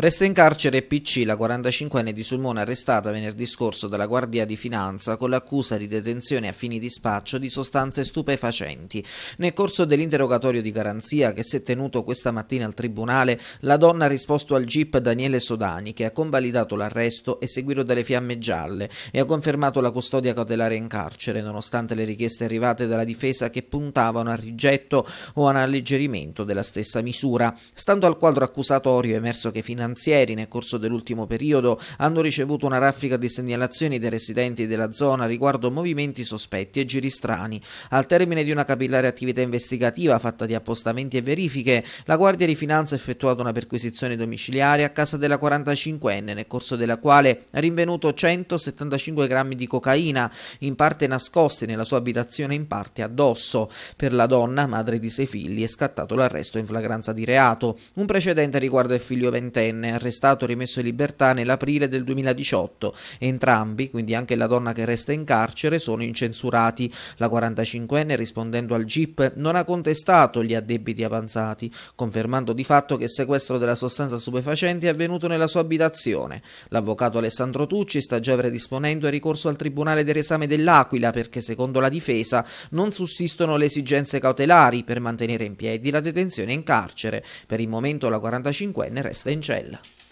Resta in carcere PC, la 45enne di Sulmona arrestata venerdì scorso dalla Guardia di Finanza con l'accusa di detenzione a fini di spaccio di sostanze stupefacenti. Nel corso dell'interrogatorio di garanzia che si è tenuto questa mattina al tribunale, la donna ha risposto al GIP Daniele Sodani che ha convalidato l'arresto e seguito dalle fiamme gialle e ha confermato la custodia cautelare in carcere nonostante le richieste arrivate dalla difesa che puntavano al rigetto o a un alleggerimento della stessa misura. Stando al quadro accusatorio è emerso che finalmente finanzieri nel corso dell'ultimo periodo hanno ricevuto una raffica di segnalazioni dei residenti della zona riguardo movimenti sospetti e giri strani. Al termine di una capillare attività investigativa fatta di appostamenti e verifiche, la Guardia di Finanza ha effettuato una perquisizione domiciliare a casa della 45enne, nel corso della quale ha rinvenuto 175 grammi di cocaina, in parte nascosti nella sua abitazione e in parte addosso. Per la donna, madre di sei figli, è scattato l'arresto in flagranza di reato. Un precedente riguarda il figlio ventenne diciottenne, arrestato e rimesso in libertà nell'aprile del 2018. Entrambi, quindi anche la donna che resta in carcere, sono incensurati. La 45enne, rispondendo al GIP, non ha contestato gli addebiti avanzati, confermando di fatto che il sequestro della sostanza stupefacente è avvenuto nella sua abitazione. L'avvocato Alessandro Tucci sta già predisponendo il ricorso al Tribunale del Resame dell'Aquila perché, secondo la difesa, non sussistono le esigenze cautelari per mantenere in piedi la detenzione in carcere. Per il momento la 45enne resta in cella. الله